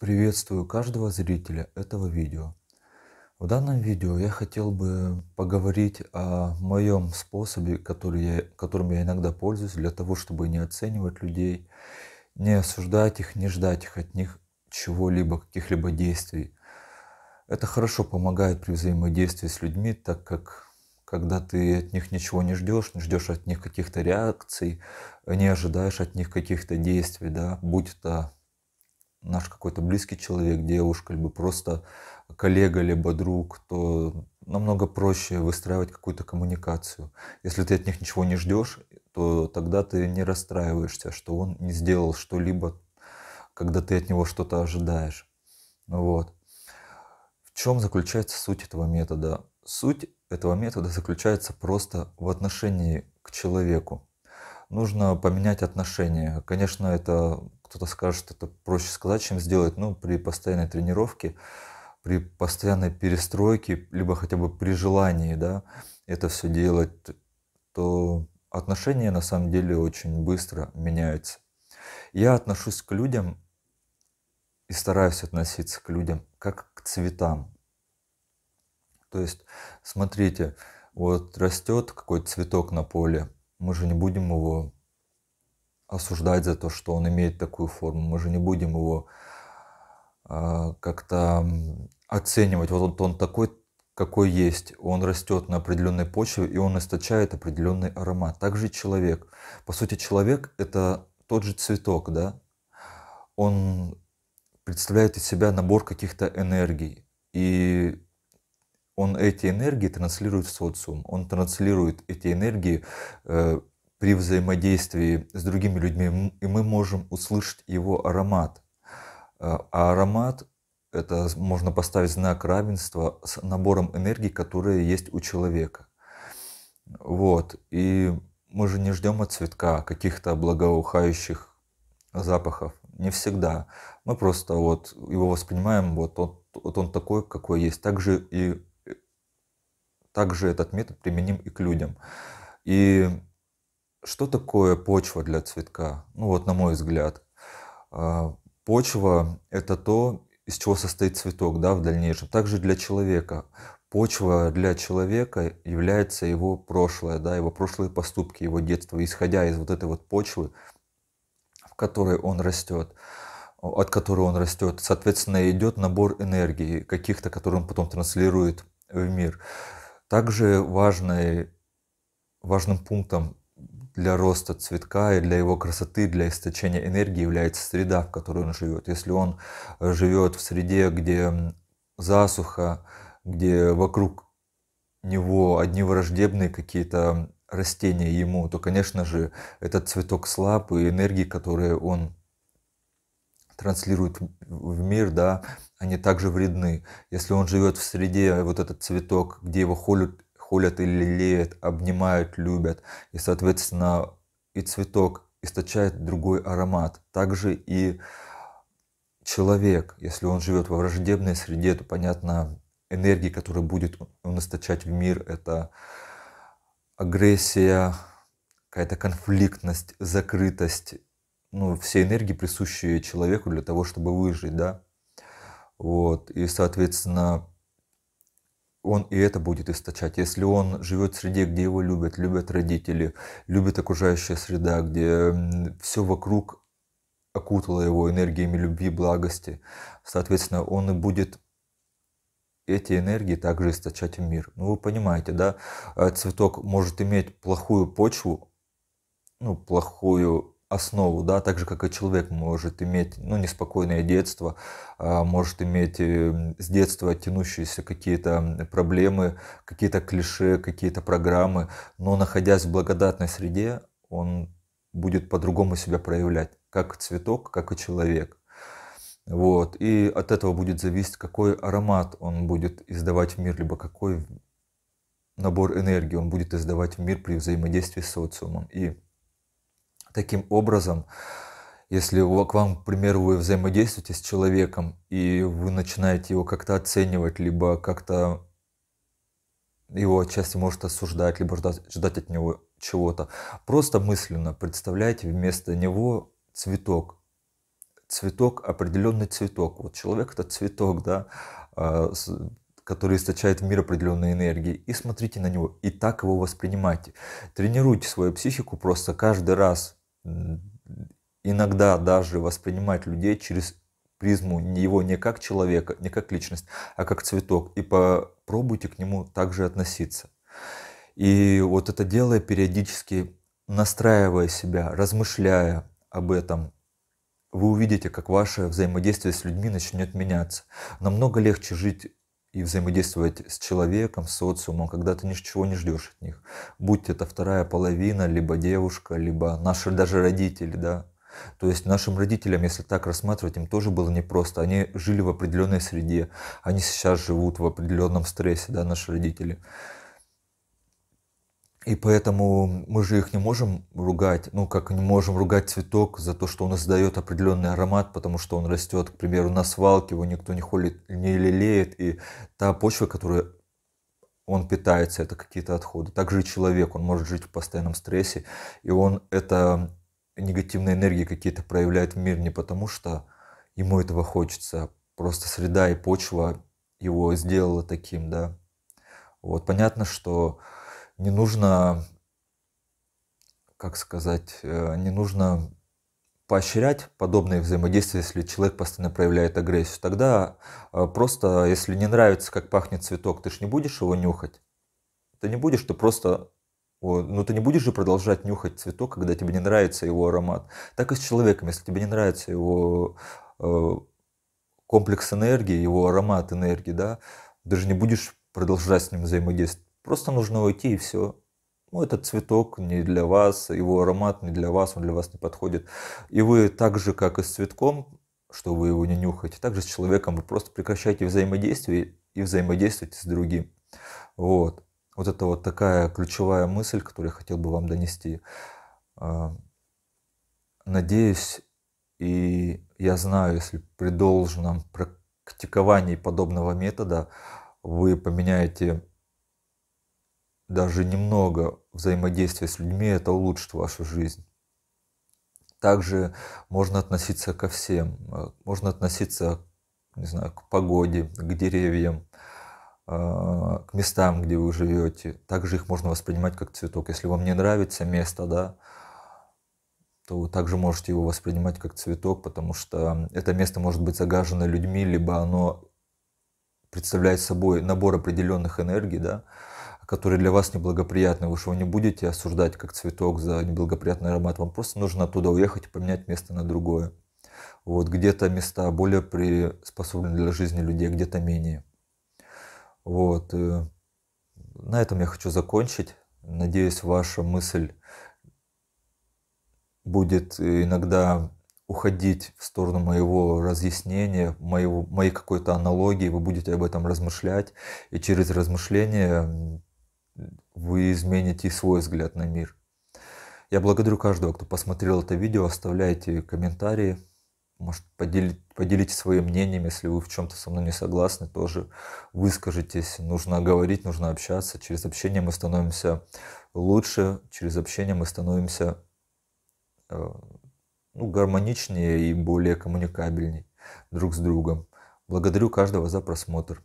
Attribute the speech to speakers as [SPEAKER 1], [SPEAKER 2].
[SPEAKER 1] Приветствую каждого зрителя этого видео. В данном видео я хотел бы поговорить о моем способе, который я, которым я иногда пользуюсь для того, чтобы не оценивать людей, не осуждать их, не ждать их от них чего-либо, каких-либо действий. Это хорошо помогает при взаимодействии с людьми, так как когда ты от них ничего не ждешь, не ждешь от них каких-то реакций, не ожидаешь от них каких-то действий, да, будь то наш какой-то близкий человек, девушка, либо просто коллега, либо друг, то намного проще выстраивать какую-то коммуникацию. Если ты от них ничего не ждешь, то тогда ты не расстраиваешься, что он не сделал что-либо, когда ты от него что-то ожидаешь. Вот. В чем заключается суть этого метода? Суть этого метода заключается просто в отношении к человеку. Нужно поменять отношения. Конечно, это кто-то скажет, что это проще сказать, чем сделать. Но ну, при постоянной тренировке, при постоянной перестройке, либо хотя бы при желании, да, это все делать, то отношения на самом деле очень быстро меняются. Я отношусь к людям и стараюсь относиться к людям как к цветам. То есть, смотрите, вот растет какой-то цветок на поле, мы же не будем его осуждать за то, что он имеет такую форму. Мы же не будем его э, как-то оценивать. Вот он, он такой, какой есть. Он растет на определенной почве, и он источает определенный аромат. Также человек. По сути, человек – это тот же цветок, да? Он представляет из себя набор каких-то энергий. И он эти энергии транслирует в социум. Он транслирует эти энергии э, при взаимодействии с другими людьми, и мы можем услышать его аромат. Э, а аромат – это можно поставить знак равенства с набором энергии, которые есть у человека. Вот, и мы же не ждем от цветка каких-то благоухающих запахов. Не всегда. Мы просто вот его воспринимаем, вот он, вот он такой, какой есть. Также и э, также этот метод применим и к людям. И что такое почва для цветка? Ну вот, на мой взгляд, а, почва – это то, из чего состоит цветок да, в дальнейшем. Также для человека. Почва для человека является его прошлое, да, его прошлые поступки, его детство. Исходя из вот этой вот почвы, в которой он растет, от которой он растет, соответственно, идет набор энергии, каких-то, которые он потом транслирует в мир. Также важной, важным пунктом для роста цветка и для его красоты, для источения энергии является среда, в которой он живет. Если он э, живет в среде, где засуха, где вокруг него одни враждебные какие-то растения ему, то, конечно же, этот цветок слаб, и энергии, которые он транслирует в мир, да, они также вредны. Если он живет в среде, вот этот цветок, где его холят хулят или леют, обнимают, любят. И, соответственно, и цветок источает другой аромат. Также и человек, если он живет во враждебной среде, то, понятно, энергии, которые будет он источать в мир, это агрессия, какая-то конфликтность, закрытость, ну, все энергии, присущие человеку для того, чтобы выжить, да. Вот, и, соответственно, он и это будет источать. Если он живет в среде, где его любят, любят родители, любят окружающая среда, где все вокруг окутало его энергиями любви, благости, соответственно, он и будет эти энергии также источать в мир. Ну, вы понимаете, да, э, цветок может иметь плохую почву, ну, плохую основу, да, так же, как и человек может иметь, ну, неспокойное детство, а, может иметь эм, с детства тянущиеся какие-то проблемы, какие-то клише, какие-то программы, но находясь в благодатной среде, он будет по-другому себя проявлять, как цветок, как и человек. Вот. И от этого будет зависеть, какой аромат он будет издавать в мир, либо какой набор энергии он будет издавать в мир при взаимодействии с социумом. И Таким образом, если к вам, к примеру, вы взаимодействуете с человеком, и вы начинаете его как-то оценивать, либо как-то его отчасти может осуждать, либо ждать, ждать от него чего-то. Просто мысленно представляйте вместо него цветок. Цветок, определенный цветок. Вот человек это цветок, да, а, который источает в мир определенные энергии, и смотрите на него, и так его воспринимайте. Тренируйте свою психику просто каждый раз, иногда даже воспринимать людей через призму его не как человека, не как личность, а как цветок. И попробуйте к нему также относиться. И вот это делая периодически, настраивая себя, размышляя об этом, вы увидите, как ваше взаимодействие с людьми начнет меняться. Намного легче жить и взаимодействовать с человеком, с социумом, когда ты ничего не ждешь от них. Будь это вторая половина, либо девушка, либо наши даже родители, да. То есть нашим родителям, если так рассматривать, им тоже было непросто. Они жили в определенной среде, они сейчас живут в определенном стрессе, да, наши родители. И поэтому мы же их не можем ругать, ну как не можем ругать цветок за то, что он издает определенный аромат, потому что он растет, к примеру, на свалке, его никто не холит, не лелеет, и та почва, которую он питается, это какие-то отходы. Также и человек, он может жить в постоянном стрессе, и он это негативные энергии какие-то проявляет в мир не потому, что ему этого хочется, а просто среда и почва его сделала таким, да. Вот понятно, что не нужно, как сказать, э, не нужно поощрять подобные взаимодействия, если человек постоянно проявляет агрессию. Тогда э, просто, если не нравится, как пахнет цветок, ты же не будешь его нюхать. Ты не будешь, ты просто... Ну, ты не будешь же продолжать нюхать цветок, когда тебе не нравится его аромат. Так и с человеком, если тебе не нравится его э, комплекс энергии, его аромат энергии, да, даже не будешь продолжать с ним взаимодействовать. Просто нужно уйти и все. Ну, этот цветок не для вас, его аромат не для вас, он для вас не подходит. И вы так же, как и с цветком, что вы его не нюхаете, так же с человеком вы просто прекращаете взаимодействие и взаимодействуете с другим. Вот. Вот это вот такая ключевая мысль, которую я хотел бы вам донести. А, надеюсь, и я знаю, если при должном практиковании подобного метода вы поменяете даже немного взаимодействия с людьми, это улучшит вашу жизнь. Также можно относиться ко всем. Можно относиться, не знаю, к погоде, к деревьям, э, к местам, где вы живете. Также их можно воспринимать как цветок. Если вам не нравится место, да, то вы также можете его воспринимать как цветок, потому что это место может быть загажено людьми, либо оно представляет собой набор определенных энергий, да, которые для вас неблагоприятны. Вы же его не будете осуждать как цветок за неблагоприятный аромат. Вам просто нужно оттуда уехать и поменять место на другое. Вот где-то места более приспособлены для жизни людей, а где-то менее. Вот. Э, на этом я хочу закончить. Надеюсь, ваша мысль будет иногда уходить в сторону моего разъяснения, моего, моей какой-то аналогии, вы будете об этом размышлять, и через размышления вы измените свой взгляд на мир. Я благодарю каждого, кто посмотрел это видео. Оставляйте комментарии. Может, поделить, поделитесь своим мнением, если вы в чем-то со мной не согласны, тоже выскажитесь. Нужно говорить, нужно общаться. Через общение мы становимся лучше, через общение мы становимся э, ну, гармоничнее и более коммуникабельнее друг с другом. Благодарю каждого за просмотр.